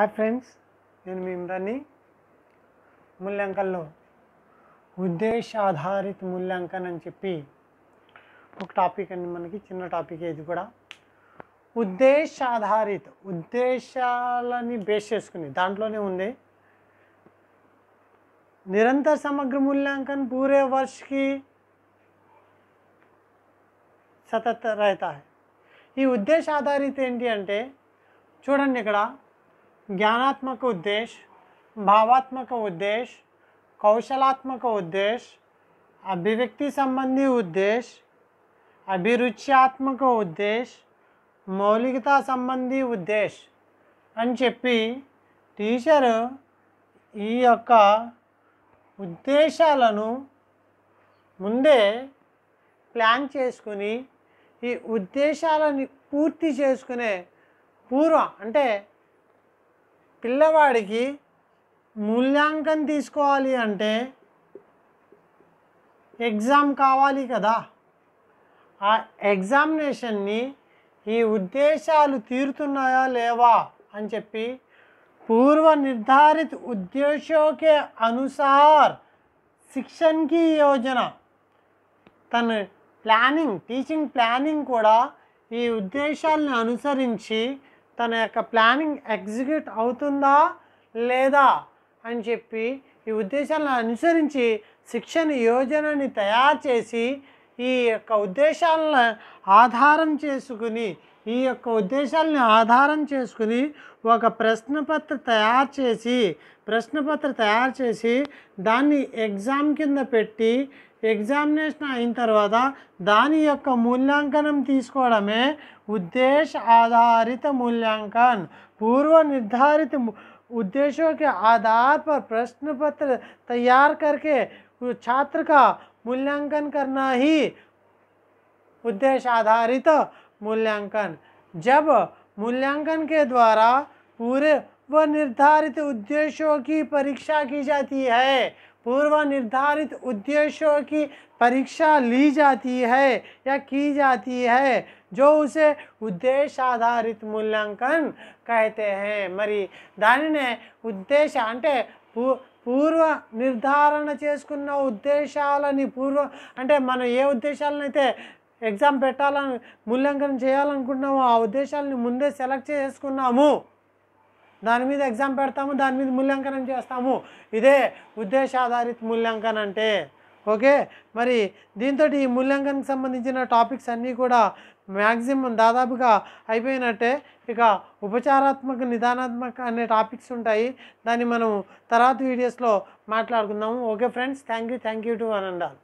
hi friends నేను మీ ఇమ్రాన్ని మూల్యాంకనంలో ఉద్దేశ ఆధారిత మూల్యాంకనం అని చెప్పి ఒక టాపిక్ అండి మనకి చిన్న టాపిక్ ఇది కూడా ఉద్దేశ ఆధారిత ఉద్దేశాలని బేస్ చేసుకుని దాంట్లోనే ఉంది నిరంతర సమగ్ర मूल्यांकन పూరే వర్షకి సతత రైత ఈ ఉద్దేశ ఆధారిత ఏంటి అంటే చూడండి ఇక్కడ జ్ఞానాత్మక ఉద్దేశ్ భావాత్మక उद्देश्य కౌశలాత్మక ఉద్దేశ్ అభివ్యక్తి సంబంధి ఉద్దేశ్ అభిరుచ్యాత్మక ఉద్దేశ్ మౌలికత సంబంధి ఉద్దేశ్ అని చెప్పి టీచరు ఈ యొక్క ఉద్దేశాలను ముందే ప్లాన్ చేసుకుని ఈ ఉద్దేశాలని పూర్తి చేసుకునే పూర్వం అంటే పిల్లవాడికి మూల్యాంకన తీసుకోవాలి అంటే ఎగ్జామ్ కావాలి కదా ఆ ఎగ్జామినేషన్ని ఈ ఉద్దేశాలు తీరుతున్నాయా లేవా అని చెప్పి పూర్వ నిర్ధారిత ఉద్దేశోకే అనుసార్ శిక్షణకి యోజన తన ప్లానింగ్ టీచింగ్ ప్లానింగ్ కూడా ఈ ఉద్దేశాలను అనుసరించి తన యొక్క ప్లానింగ్ ఎగ్జిక్యూట్ అవుతుందా లేదా అని చెప్పి ఈ ఉద్దేశాలను అనుసరించి శిక్షణ యోజనని తయారు చేసి ఈ యొక్క ఉద్దేశాలను ఆధారం చేసుకుని ఈ యొక్క ఉద్దేశాలని ఆధారం చేసుకుని ఒక ప్రశ్నపత్ర తయారు చేసి ప్రశ్నపత్ర తయారు చేసి దాన్ని ఎగ్జామ్ కింద పెట్టి एग्जामिनेशन అయిన తర్వాత దాని मूल्यांकन మూల్యాంకనం తీసుకోవడమే ఉద్దేశ आधारित मूल्यांकन पूर्व निर्धारित उद्देश्यों के आधार पर प्रश्न पत्र तैयार करके छात्र का मूल्यांकन करना ही उद्देश्य आधारित मूल्यांकन जब मूल्यांकन के द्वारा पूरे व निर्धारित उद्देश्यों की परीक्षा की जाती है पूर्वानिर्धारित उद्देश्यों की परीक्षा ली जाती है या की जाती है जो उसे उद्देश्य आधारित मूल्यांकन कहते हैं मरी दानिने उद्देश्य అంటే పూర్వ నిర్ధారణ చేసుకున్న ఉద్దేశాలని పూర్వ అంటే మనం ఏ ఉద్దేశాలనితే ఎగ్జామ్ పెట్టాల ముల్యాంగం చేయాల అనుకుంటామో ఆ ఉద్దేశాలని ముందే సెలెక్ట్ చేసుకోనాము దాని మీద ఎగ్జామ్ పెడతాము దాని మీద మూల్యాంకనం చేస్తాము ఇదే ఉద్దేశాధారిత మూల్యాంకనం అంటే ఓకే మరి దీంతో ఈ మూల్యాంకనకు సంబంధించిన టాపిక్స్ అన్నీ కూడా మ్యాక్సిమం దాదాపుగా అయిపోయినట్టే ఇక ఉపచారాత్మక నిదానాత్మక అనే టాపిక్స్ ఉంటాయి దాన్ని మనం తర్వాత వీడియోస్లో మాట్లాడుకుందాము okay friends thank you thank you టు అనండాలి